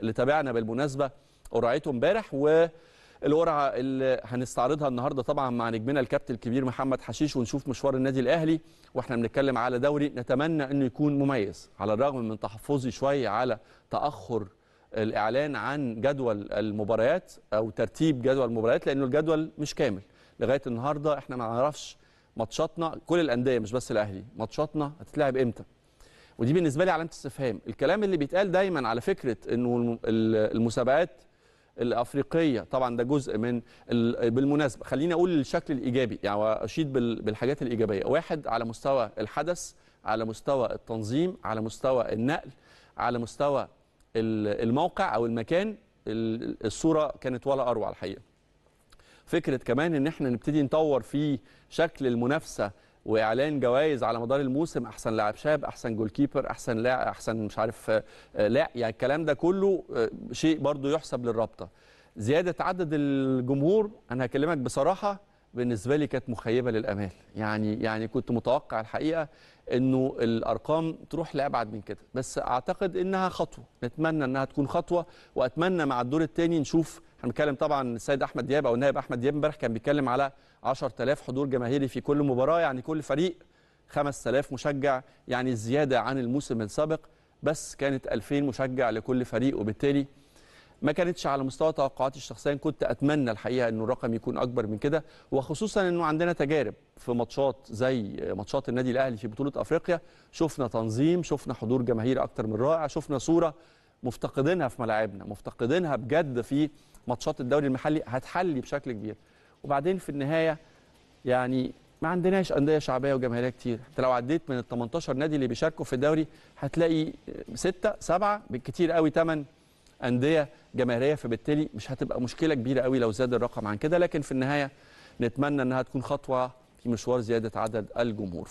اللي تابعنا بالمناسبه قرعته امبارح والقرعه اللي هنستعرضها النهارده طبعا مع نجمنا الكابتن الكبير محمد حشيش ونشوف مشوار النادي الاهلي واحنا بنتكلم على دوري نتمنى انه يكون مميز على الرغم من تحفظي شويه على تاخر الاعلان عن جدول المباريات او ترتيب جدول المباريات لانه الجدول مش كامل لغايه النهارده احنا ما نعرفش ماتشاتنا كل الانديه مش بس الاهلي ماتشاتنا هتتلعب امتى ودي بالنسبه لي علامه استفهام الكلام اللي بيتقال دايما على فكره انه المسابقات الافريقيه طبعا ده جزء من بالمناسبه خليني اقول الشكل الايجابي يعني اشيد بالحاجات الايجابيه واحد على مستوى الحدث على مستوى التنظيم على مستوى النقل على مستوى الموقع او المكان الصوره كانت ولا اروع الحقيقه فكره كمان ان احنا نبتدي نطور في شكل المنافسه واعلان جوائز على مدار الموسم احسن لاعب شاب احسن جول كيبر احسن لاعب احسن مش عارف آه، لا يعني الكلام ده كله آه، شيء برضو يحسب للرابطه زياده عدد الجمهور انا هكلمك بصراحه بالنسبه لي كانت مخيبه للامال يعني يعني كنت متوقع الحقيقه انه الارقام تروح لابعد من كده بس اعتقد انها خطوه نتمنى انها تكون خطوه واتمنى مع الدور الثاني نشوف احنا بنتكلم طبعا السيد احمد دياب او النائب احمد دياب امبارح كان بيتكلم على 10000 حضور جماهيري في كل مباراه يعني كل فريق 5000 مشجع يعني زياده عن الموسم السابق بس كانت 2000 مشجع لكل فريق وبالتالي ما كانتش على مستوى توقعاتي الشخصيه كنت اتمنى الحقيقه انه الرقم يكون اكبر من كده وخصوصا انه عندنا تجارب في ماتشات زي ماتشات النادي الاهلي في بطوله افريقيا شفنا تنظيم شفنا حضور جماهيري اكتر من رائع شفنا صوره مفتقدينها في ملاعبنا مفتقدينها بجد في ماتشات الدوري المحلي هتحلي بشكل كبير وبعدين في النهايه يعني ما عندناش انديه شعبيه وجماهيريه كتير انت لو عديت من ال 18 نادي اللي بيشاركوا في الدوري هتلاقي ستة سبعة بالكتير قوي تمن انديه جماهيريه فبالتالي مش هتبقى مشكله كبيره قوي لو زاد الرقم عن كده لكن في النهايه نتمنى انها تكون خطوه في مشوار زياده عدد الجمهور